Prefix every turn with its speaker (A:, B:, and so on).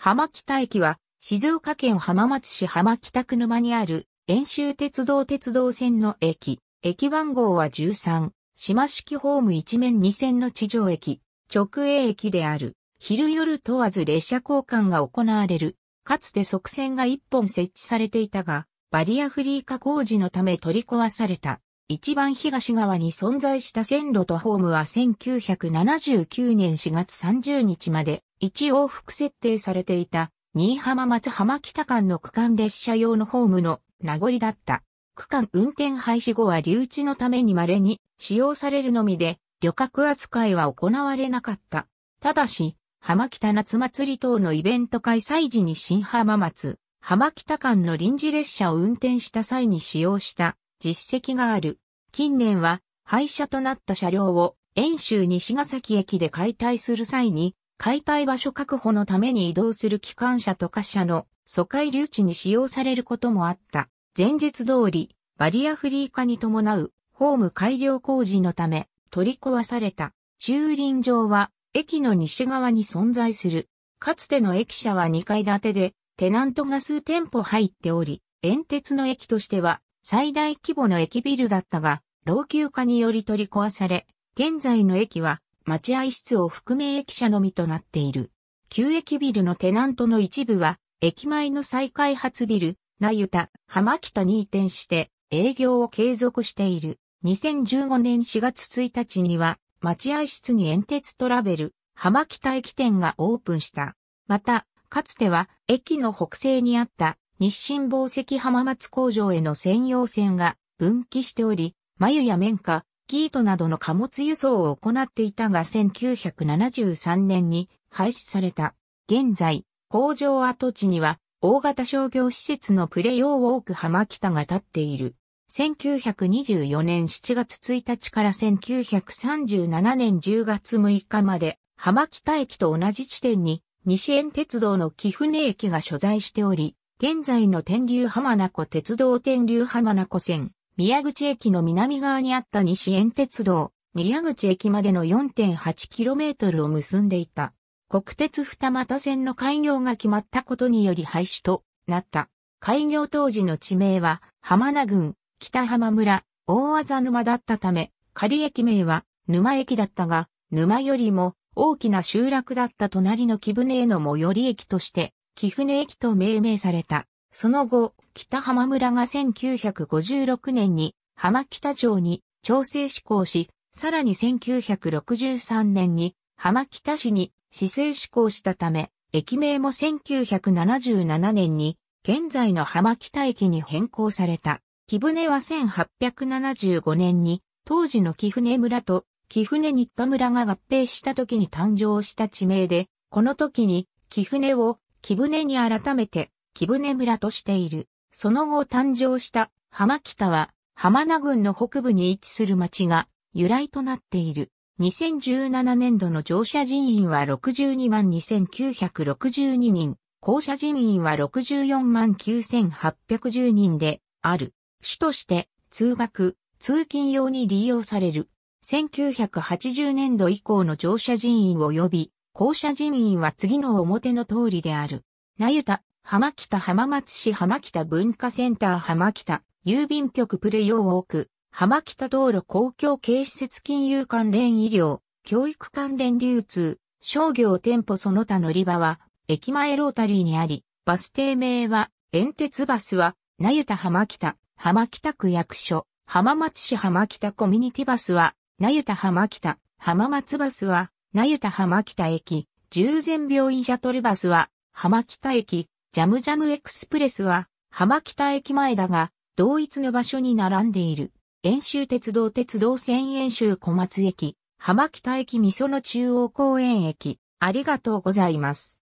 A: 浜北駅は、静岡県浜松市浜北区沼にある、遠州鉄道鉄道線の駅。駅番号は13、島式ホーム一面2線の地上駅、直営駅である。昼夜問わず列車交換が行われる。かつて側線が1本設置されていたが、バリアフリー化工事のため取り壊された。一番東側に存在した線路とホームは1979年4月30日まで1往復設定されていた新居浜松浜北間の区間列車用のホームの名残だった。区間運転廃止後は留置のために稀に使用されるのみで、旅客扱いは行われなかった。ただし、浜北夏祭り等のイベント開催時に新浜松、浜北間の臨時列車を運転した際に使用した実績がある。近年は廃車となった車両を遠州西ヶ崎駅で解体する際に解体場所確保のために移動する機関車と貨車の疎開留置に使用されることもあった。前日通り、バリアフリー化に伴うホーム改良工事のため取り壊された駐輪場は駅の西側に存在する。かつての駅舎は2階建てでテナントが数店舗入っており、煙鉄の駅としては最大規模の駅ビルだったが、老朽化により取り壊され、現在の駅は待合室を含め駅舎のみとなっている。旧駅ビルのテナントの一部は、駅前の再開発ビル、ナユタ、浜北に移転して営業を継続している。2015年4月1日には、待合室に煙鉄トラベル、浜北駅店がオープンした。また、かつては駅の北西にあった日清宝石浜松工場への専用線が分岐しており、眉や綿花、キートなどの貨物輸送を行っていたが1973年に廃止された。現在、工場跡地には大型商業施設のプレ用ウォーク浜北が建っている。1924年7月1日から1937年10月6日まで浜北駅と同じ地点に西園鉄道の貴船駅が所在しており、現在の天竜浜名湖鉄道天竜浜名湖線、宮口駅の南側にあった西園鉄道、宮口駅までの 4.8km を結んでいた。国鉄二俣線の開業が決まったことにより廃止となった。開業当時の地名は、浜名郡、北浜村、大技沼だったため、仮駅名は、沼駅だったが、沼よりも大きな集落だった隣の木船への最寄り駅として、木船駅と命名された。その後、北浜村が1956年に浜北町に調整施行し、さらに1963年に浜北市に市政施行したため、駅名も1977年に現在の浜北駅に変更された。木船は1875年に当時の木船村と木船新田村が合併した時に誕生した地名で、この時に木船を木船に改めて木舟村としている。その後誕生した浜北は浜名郡の北部に位置する町が由来となっている。2017年度の乗車人員は62万2962人、降車人員は64万9810人である。主として通学、通勤用に利用される。1980年度以降の乗車人員及び降車人員は次の表の通りである。なゆた、浜北浜松市浜北文化センター浜北郵便局プレイオーウォーク浜北道路公共軽施設金融関連医療教育関連流通商業店舗その他乗り場は駅前ロータリーにありバス停名は遠鉄バスは名ゆた浜北浜北区役所浜松市浜北コミュニティバスは名ゆた浜北浜松バスは名ゆた浜北駅従前病院シャトルバスは浜北駅ジャムジャムエクスプレスは、浜北駅前だが、同一の場所に並んでいる。遠州鉄道鉄道線遠州小松駅、浜北駅噌の中央公園駅、ありがとうございます。